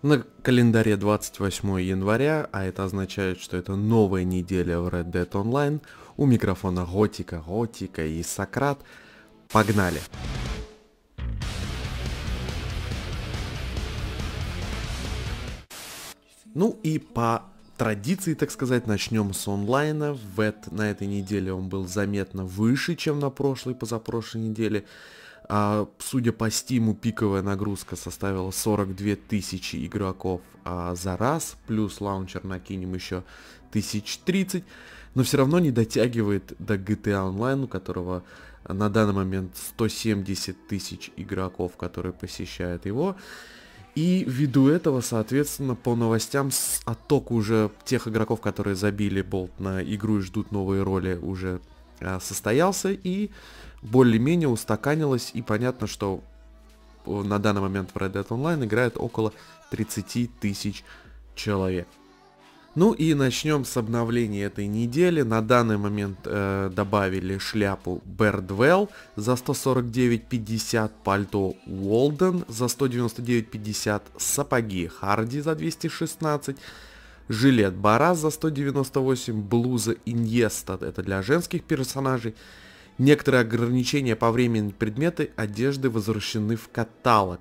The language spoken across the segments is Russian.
На календаре 28 января, а это означает, что это новая неделя в Red Dead Online, у микрофона Готика, Готика и Сократ. Погнали! Ну и по традиции, так сказать, начнем с онлайна. В это, на этой неделе он был заметно выше, чем на прошлой, позапрошлой неделе. А, судя по стиму, пиковая нагрузка составила 42 тысячи игроков а, за раз, плюс лаунчер накинем еще 1030, но все равно не дотягивает до GTA Online, а у которого на данный момент 170 тысяч игроков, которые посещают его. И ввиду этого, соответственно, по новостям отток уже тех игроков, которые забили болт на игру и ждут новые роли, уже Э, состоялся и более-менее устаканилось, и понятно, что э, на данный момент в Red Dead Online играет около 30 тысяч человек. Ну и начнем с обновления этой недели. На данный момент э, добавили шляпу Бердвелл за 149.50, пальто Уолден за 199.50, сапоги Харди за 216, жилет Бараз за 198, блуза Иньеста, это для женских персонажей. Некоторые ограничения по времени предметы одежды возвращены в каталог.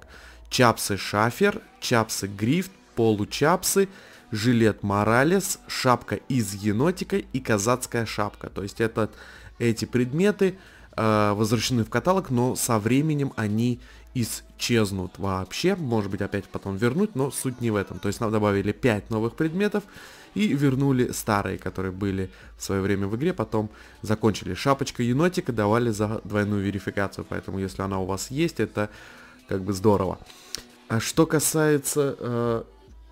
Чапсы Шафер, чапсы Грифт, получапсы, жилет Моралес, шапка из енотика и казацкая шапка. То есть это, эти предметы э, возвращены в каталог, но со временем они исчезнут вообще. Может быть, опять потом вернуть, но суть не в этом. То есть нам добавили 5 новых предметов и вернули старые, которые были в свое время в игре, потом закончили. Шапочка енотика давали за двойную верификацию, поэтому если она у вас есть, это как бы здорово. А что касается э,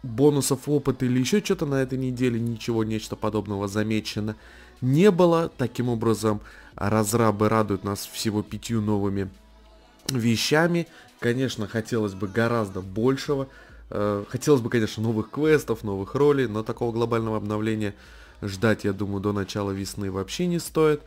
бонусов опыта или еще что-то на этой неделе, ничего, нечто подобного замечено не было. Таким образом, разрабы радуют нас всего пятью новыми вещами. Конечно, хотелось бы гораздо большего. Э, хотелось бы, конечно, новых квестов, новых ролей, но такого глобального обновления ждать, я думаю, до начала весны вообще не стоит.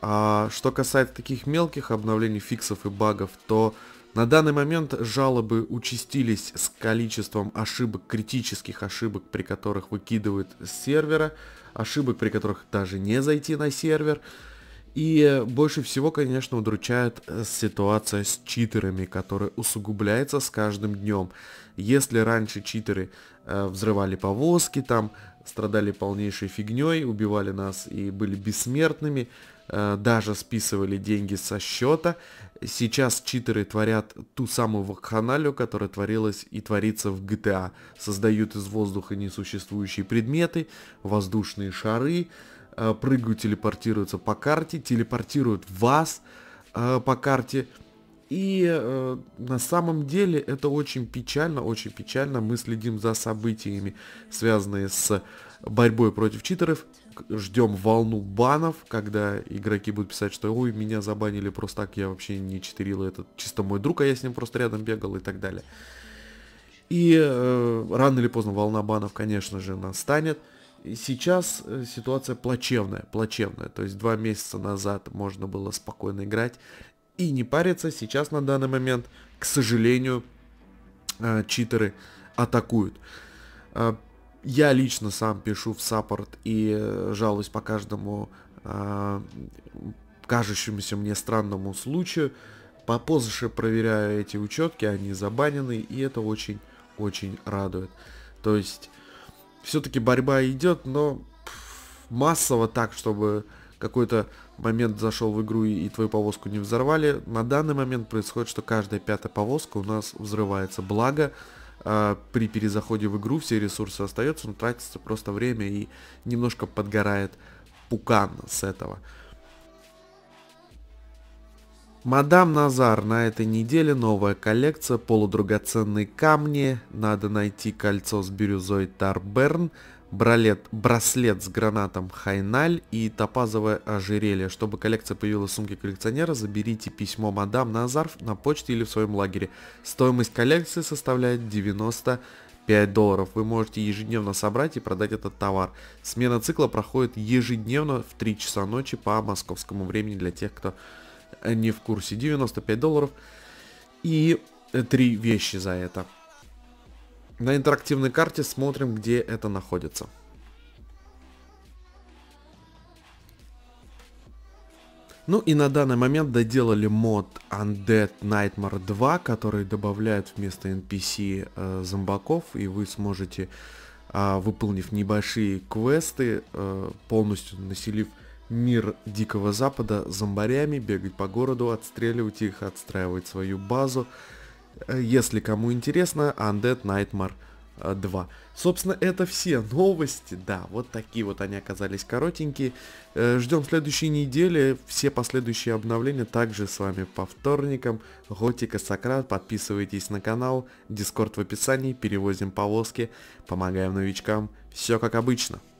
А что касается таких мелких обновлений, фиксов и багов, то на данный момент жалобы участились с количеством ошибок, критических ошибок, при которых выкидывают с сервера, ошибок, при которых даже не зайти на сервер. И больше всего, конечно, удручает э, ситуация с читерами, которая усугубляется с каждым днем. Если раньше читеры э, взрывали повозки, там страдали полнейшей фигней, убивали нас и были бессмертными, э, даже списывали деньги со счета, сейчас читеры творят ту самую вакханалию, которая творилась и творится в GTA. А. Создают из воздуха несуществующие предметы, воздушные шары, Э, прыгают, телепортируются по карте, телепортируют вас э, по карте. И э, на самом деле это очень печально, очень печально. Мы следим за событиями, связанные с борьбой против читеров. Ждем волну банов, когда игроки будут писать, что «Ой, меня забанили просто так, я вообще не читерил, это чисто мой друг, а я с ним просто рядом бегал» и так далее. И э, рано или поздно волна банов, конечно же, настанет. Сейчас э, ситуация плачевная, плачевная. То есть два месяца назад можно было спокойно играть и не париться. Сейчас на данный момент, к сожалению, э, читеры атакуют. Э, я лично сам пишу в саппорт и жалуюсь по каждому кажущемуся мне странному случаю. Попозже проверяю эти учетки, они забанены, и это очень-очень радует. То есть все-таки борьба идет, но массово так, чтобы какой-то момент зашел в игру и, и твою повозку не взорвали. На данный момент происходит, что каждая пятая повозка у нас взрывается. Благо, э, при перезаходе в игру все ресурсы остаются, но тратится просто время и немножко подгорает пукан с этого. Мадам Назар, на этой неделе новая коллекция полудрагоценные камни. Надо найти кольцо с бирюзой Тарберн, бралет, браслет с гранатом Хайналь и топазовое ожерелье. Чтобы коллекция появилась в сумке коллекционера, заберите письмо мадам Назар на почте или в своем лагере. Стоимость коллекции составляет 90 5 долларов. Вы можете ежедневно собрать и продать этот товар. Смена цикла проходит ежедневно в 3 часа ночи по московскому времени для тех, кто не в курсе, 95 долларов и э, три вещи за это. На интерактивной карте смотрим, где это находится. Ну и на данный момент доделали мод Undead Nightmare 2, который добавляет вместо NPC э, зомбаков, и вы сможете, э, выполнив небольшие квесты, э, полностью населив мир Дикого Запада зомбарями, бегать по городу, отстреливать их, отстраивать свою базу. Э, если кому интересно, Undead Nightmare 2. Э, Собственно, это все новости. Да, вот такие вот они оказались коротенькие. Э, ждем следующей недели. Все последующие обновления также с вами по вторникам. Готика Сократ. Подписывайтесь на канал. Дискорд в описании. Перевозим повозки. Помогаем новичкам. Все как обычно.